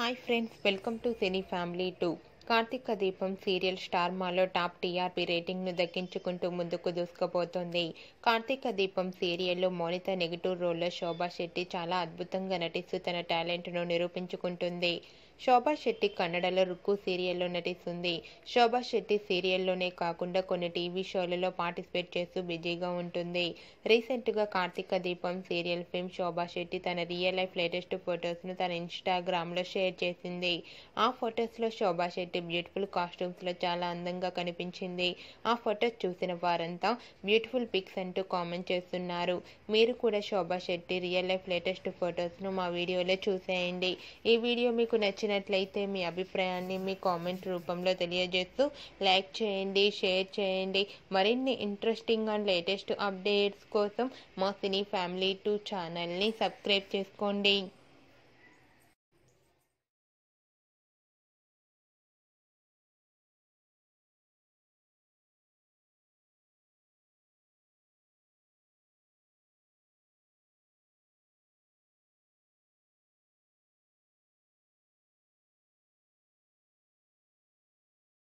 Hi friends, welcome to Cine Family 2. Karthika Deepam serial star మాలో top TRP రేటింగ్ను దక్కించుకుంటూ ముందుకు దూసుకుపోతోంది కార్తీక దీపం సీరియల్లో మౌనిత నెగిటివ్ రోల్లో శోభా శెట్టి చాలా అద్భుతంగా నటిస్తూ తన టాలెంట్ను నిరూపించుకుంటుంది శోభా శెట్టి కన్నడలో రుక్కు సీరియల్లో నటిస్తుంది శోభా శెట్టి సీరియల్లోనే కాకుండా కొన్ని టీవీ షోలలో పార్టిసిపేట్ చేస్తూ బిజీగా ఉంటుంది రీసెంట్గా కార్తీక దీపం సీరియల్ ఫిల్మ్ శోభా శెట్టి తన రియల్ లైఫ్ లేటెస్ట్ ఫొటోస్ను తన ఇన్స్టాగ్రామ్లో షేర్ చేసింది ఆ ఫొటోస్లో శోభా శెట్టి అయితే బ్యూటిఫుల్ కాస్ట్యూమ్స్లో చాలా అందంగా కనిపించింది ఆ ఫొటోస్ చూసిన వారంతా బ్యూటిఫుల్ పిక్స్ అంటూ కామెంట్ చేస్తున్నారు మీరు కూడా Shobha Shetty real life latest ఫొటోస్ను మా వీడియోలో చూసేయండి ఈ వీడియో మీకు నచ్చినట్లయితే మీ అభిప్రాయాన్ని మీ కామెంట్ రూపంలో తెలియజేస్తూ లైక్ చేయండి షేర్ చేయండి మరిన్ని ఇంట్రెస్టింగ్ అండ్ లేటెస్ట్ అప్డేట్స్ కోసం మా సినీ ఫ్యామిలీ టూ ఛానల్ని సబ్స్క్రైబ్ చేసుకోండి